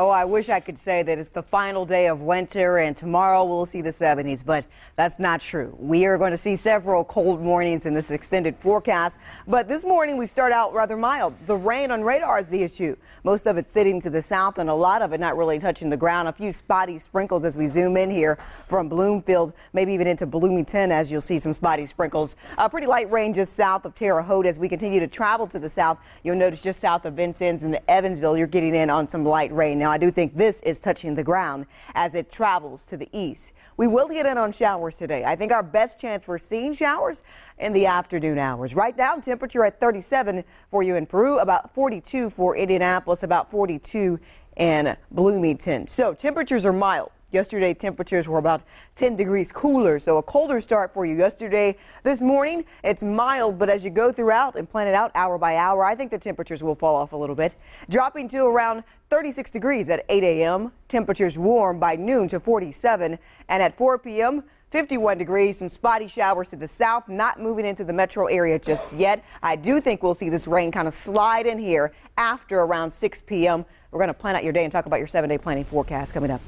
Oh, I wish I could say that it's the final day of winter and tomorrow we'll see the 70s, but that's not true. We are going to see several cold mornings in this extended forecast, but this morning we start out rather mild. The rain on radar is the issue. Most of it sitting to the south and a lot of it not really touching the ground. A few spotty sprinkles as we zoom in here from Bloomfield, maybe even into Bloomington as you'll see some spotty sprinkles. A pretty light rain just south of Terre Haute as we continue to travel to the south. You'll notice just south of Vincennes and the Evansville, you're getting in on some light rain. Now, now, I do think this is touching the ground as it travels to the east. We will get in on showers today. I think our best chance for seeing showers in the afternoon hours. Right now, temperature at 37 for you in Peru, about 42 for Indianapolis, about 42 in Bloomington. So temperatures are mild. Yesterday, temperatures were about 10 degrees cooler, so a colder start for you yesterday. This morning, it's mild, but as you go throughout and plan it out hour by hour, I think the temperatures will fall off a little bit, dropping to around 36 degrees at 8 a.m. Temperatures warm by noon to 47, and at 4 p.m., 51 degrees, some spotty showers to the south, not moving into the metro area just yet. I do think we'll see this rain kind of slide in here after around 6 p.m. We're going to plan out your day and talk about your seven day planning forecast coming up.